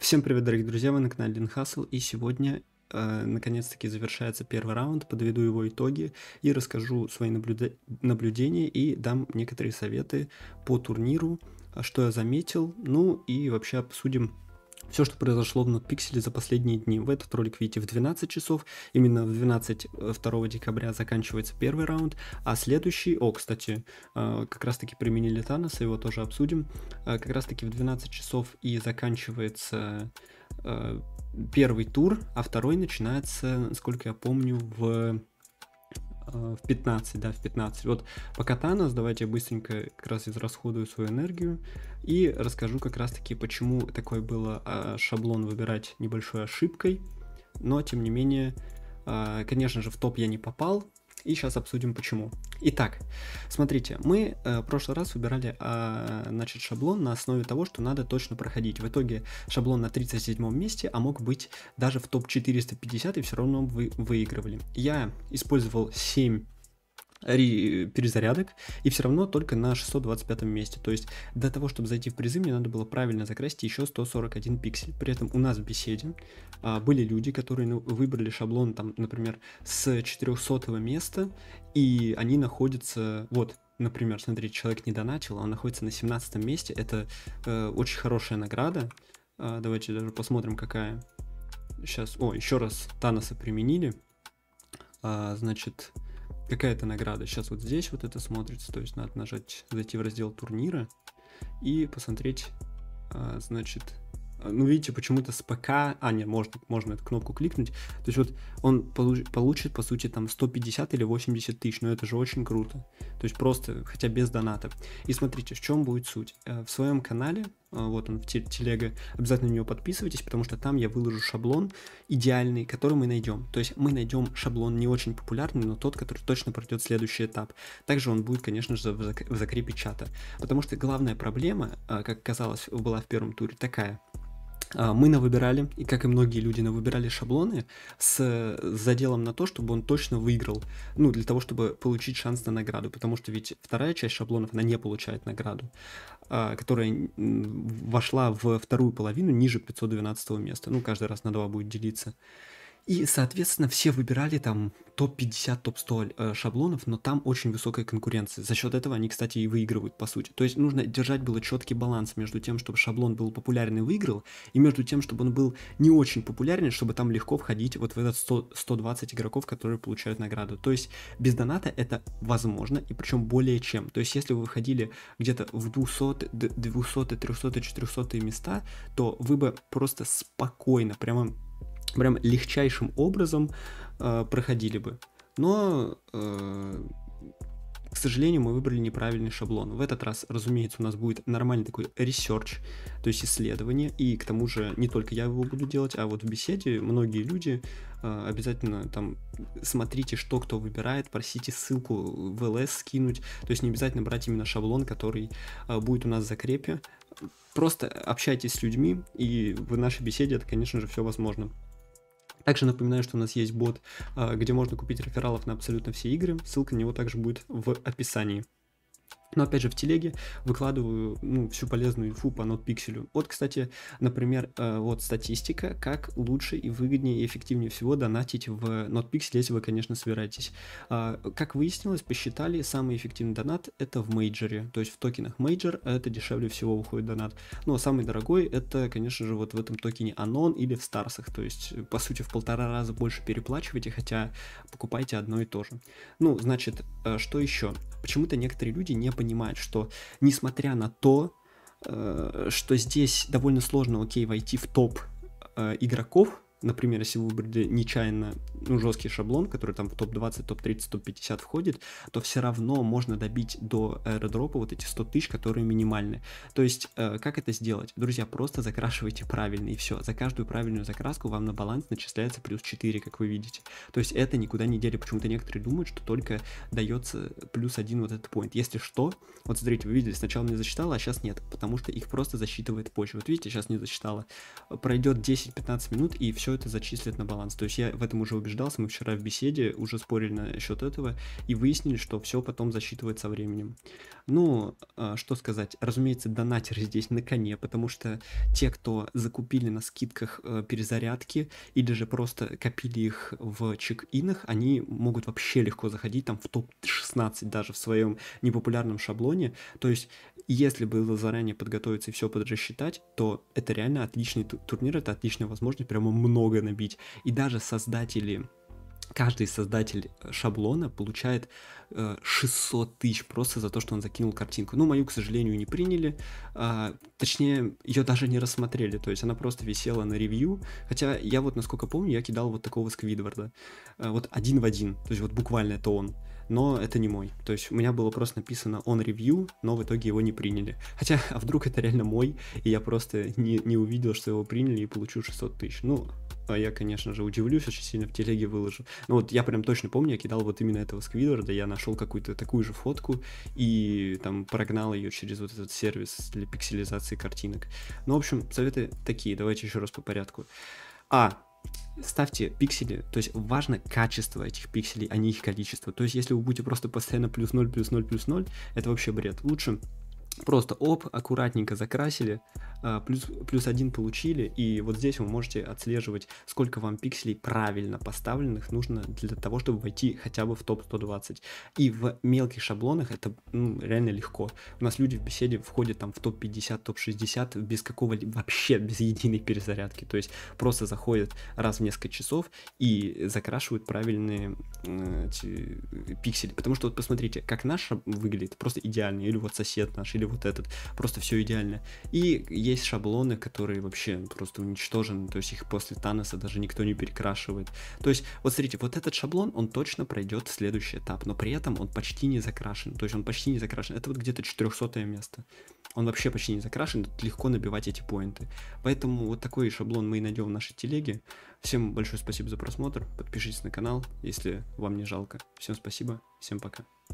Всем привет, дорогие друзья, вы на канале Дин Хасл, и сегодня э, наконец-таки завершается первый раунд, подведу его итоги и расскажу свои наблюда... наблюдения и дам некоторые советы по турниру, а что я заметил, ну и вообще обсудим все, что произошло на NotePixel за последние дни. В этот ролик видите в 12 часов, именно в 12 2 э, декабря заканчивается первый раунд, а следующий, о, кстати, э, как раз таки применили Таноса, его тоже обсудим, э, как раз таки в 12 часов и заканчивается первый тур, а второй начинается, насколько я помню, в а, в 15, да, в 15. Вот пока Танос, давайте я быстренько как раз израсходую свою энергию и расскажу как раз-таки, почему такой было а, шаблон выбирать небольшой ошибкой, но тем не менее, а, конечно же, в топ я не попал, и сейчас обсудим почему. Итак, смотрите, мы э, в прошлый раз выбирали э, значит, шаблон на основе того, что надо точно проходить. В итоге шаблон на 37 месте, а мог быть даже в топ-450 и все равно вы выигрывали. Я использовал 7 перезарядок, и все равно только на 625 месте. То есть для того, чтобы зайти в призы, мне надо было правильно закрасить еще 141 пиксель. При этом у нас в беседе а, были люди, которые ну, выбрали шаблон, там, например, с 400 места, и они находятся, вот, например, смотрите, человек не донатил, а он находится на 17 месте, это э, очень хорошая награда. Э, давайте даже посмотрим, какая. Сейчас, о, еще раз Таноса применили. Э, значит, какая-то награда. Сейчас вот здесь вот это смотрится, то есть надо нажать, зайти в раздел турнира и посмотреть, а, значит, а, ну, видите, почему-то с ПК, а, нет, можно, можно эту кнопку кликнуть, то есть вот он получ, получит, по сути, там 150 или 80 тысяч, но это же очень круто, то есть просто, хотя без донатов. И смотрите, в чем будет суть. Э, в своем канале, э, вот он в телеге обязательно на него подписывайтесь, потому что там я выложу шаблон идеальный, который мы найдем. То есть мы найдем шаблон не очень популярный, но тот, который точно пройдет следующий этап. Также он будет, конечно же, в закрепе чата, потому что главная проблема, э, как казалось, была в первом туре такая – а, мы навыбирали, и как и многие люди навыбирали шаблоны с заделом на то, чтобы он точно выиграл, ну, для того, чтобы получить шанс на награду, потому что ведь вторая часть шаблонов, она не получает награду, а, которая вошла в вторую половину ниже 512 места, ну, каждый раз на два будет делиться. И, соответственно, все выбирали там топ-50, топ-100 э, шаблонов, но там очень высокая конкуренция. За счет этого они, кстати, и выигрывают, по сути. То есть нужно держать было четкий баланс между тем, чтобы шаблон был популярен и выиграл, и между тем, чтобы он был не очень популярен, чтобы там легко входить вот в этот 100, 120 игроков, которые получают награду. То есть без доната это возможно, и причем более чем. То есть если вы выходили где-то в 200, 200, 300, 400 места, то вы бы просто спокойно, прямо прям легчайшим образом э, проходили бы. Но, э, к сожалению, мы выбрали неправильный шаблон. В этот раз, разумеется, у нас будет нормальный такой ресерч, то есть исследование, и к тому же не только я его буду делать, а вот в беседе многие люди э, обязательно там смотрите, что кто выбирает, просите ссылку в ЛС скинуть, то есть не обязательно брать именно шаблон, который э, будет у нас в закрепе, просто общайтесь с людьми, и в нашей беседе это, конечно же, все возможно. Также напоминаю, что у нас есть бот, а, где можно купить рефералов на абсолютно все игры. Ссылка на него также будет в описании. Но опять же в телеге выкладываю ну, всю полезную инфу по нотпикселю. Вот, кстати, например, э, вот статистика, как лучше и выгоднее и эффективнее всего донатить в нотпикселе, если вы, конечно, собираетесь. А, как выяснилось, посчитали, самый эффективный донат это в мейджоре, то есть в токенах мейджор это дешевле всего выходит донат. Но самый дорогой это, конечно же, вот в этом токене анон или в старсах, то есть по сути в полтора раза больше переплачиваете, хотя покупаете одно и то же. Ну, значит, э, что еще? Почему-то некоторые люди не понимать, что несмотря на то, э, что здесь довольно сложно, окей, войти в топ э, игроков, например, если вы выбрали нечаянно ну, жесткий шаблон, который там в топ-20, топ-30, топ-50 входит, то все равно можно добить до аэродропа вот эти 100 тысяч, которые минимальны. То есть, э, как это сделать? Друзья, просто закрашивайте правильно и все. За каждую правильную закраску вам на баланс начисляется плюс 4, как вы видите. То есть, это никуда не дели. Почему-то некоторые думают, что только дается плюс один вот этот поинт. Если что, вот смотрите, вы видели, сначала мне засчитало, а сейчас нет, потому что их просто засчитывает позже. Вот видите, сейчас не засчитало. Пройдет 10-15 минут и все все это зачислят на баланс. То есть я в этом уже убеждался, мы вчера в беседе уже спорили на счет этого и выяснили, что все потом засчитывает временем. Ну, а, что сказать, разумеется, донатеры здесь на коне, потому что те, кто закупили на скидках э, перезарядки или же просто копили их в чек-инах, они могут вообще легко заходить там в топ-16 даже в своем непопулярном шаблоне. То есть, если было заранее подготовиться и все подрасчитать, то это реально отличный турнир, это отличная возможность прямо много много набить. И даже создатели каждый создатель э, шаблона получает 600 э, тысяч просто за то, что он закинул картинку. Ну, мою, к сожалению, не приняли. А, точнее, ее даже не рассмотрели. То есть она просто висела на ревью. Хотя я вот, насколько помню, я кидал вот такого Сквидварда. Э, вот один в один. То есть вот буквально это он. Но это не мой. То есть у меня было просто написано он ревью, но в итоге его не приняли. Хотя, а вдруг это реально мой, и я просто не, не увидел, что его приняли и получу 600 тысяч. Ну, а я, конечно же, удивлюсь, очень сильно в телеге выложу. Ну вот я прям точно помню, я кидал вот именно этого Сквидварда, я нашел какую-то такую же фотку и там прогнал ее через вот этот сервис для пикселизации картинок. Ну, в общем, советы такие, давайте еще раз по порядку. А, ставьте пиксели, то есть важно качество этих пикселей, а не их количество. То есть если вы будете просто постоянно плюс 0, плюс 0, плюс 0, это вообще бред. Лучше Просто оп, аккуратненько закрасили, а, плюс, плюс один получили, и вот здесь вы можете отслеживать, сколько вам пикселей правильно поставленных нужно для того, чтобы войти хотя бы в топ-120. И в мелких шаблонах это ну, реально легко. У нас люди в беседе входят там в топ-50, топ-60 без какого-либо, вообще без единой перезарядки. То есть просто заходят раз в несколько часов и закрашивают правильные э, э пиксели. Потому что вот посмотрите, как наша выглядит, просто идеально, или вот сосед наш, или вот этот, просто все идеально. И есть шаблоны, которые вообще просто уничтожены, то есть их после Таноса даже никто не перекрашивает. То есть, вот смотрите, вот этот шаблон, он точно пройдет в следующий этап, но при этом он почти не закрашен, то есть он почти не закрашен, это вот где-то 400 место. Он вообще почти не закрашен, тут легко набивать эти поинты. Поэтому вот такой шаблон мы и найдем в нашей телеге. Всем большое спасибо за просмотр, подпишитесь на канал, если вам не жалко. Всем спасибо, всем пока.